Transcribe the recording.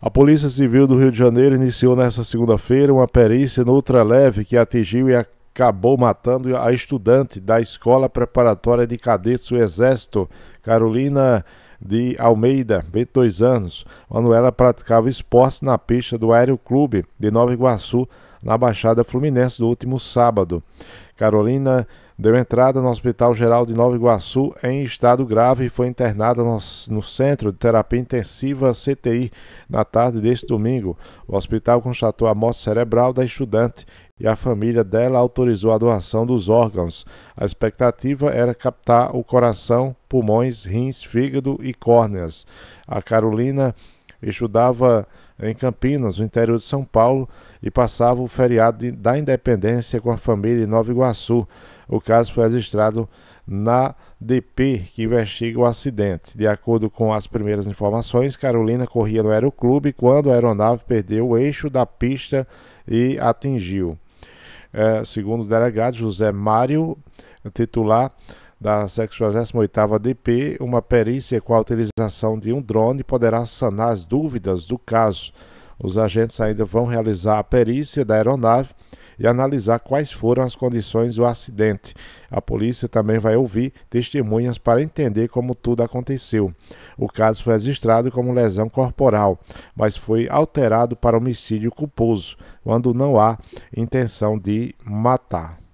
A Polícia Civil do Rio de Janeiro iniciou nesta segunda-feira uma perícia noutra leve que atingiu e a acabou matando a estudante da Escola Preparatória de Cadetes do Exército, Carolina de Almeida, 22 anos, quando ela praticava esportes na pista do Aeroclube de Nova Iguaçu, na Baixada Fluminense, no último sábado. Carolina deu entrada no Hospital Geral de Nova Iguaçu em estado grave e foi internada no, no, Centro de Terapia Intensiva CTI na tarde deste domingo. O hospital constatou a morte cerebral da estudante e a família dela autorizou a doação dos órgãos. A expectativa era captar o coração, pulmões, rins, fígado e córneas. A Carolina estudava em Campinas, no interior de São Paulo, e passava o feriado da Independência com a família em Nova Iguaçu. O caso foi registrado na DP, que investiga o acidente. De acordo com as primeiras informações, Carolina corria no aeroclube quando a aeronave perdeu o eixo da pista e atingiu. É, segundo o delegado José Mário, titular da 68ª DP, uma perícia com a utilização de um drone poderá sanar as dúvidas do caso. Os agentes ainda vão realizar a perícia da aeronave e analisar quais foram as condições do acidente. A polícia também vai ouvir testemunhas para entender como tudo aconteceu. O caso foi registrado como lesão corporal, mas foi alterado para homicídio culposo, quando não há intenção de matar.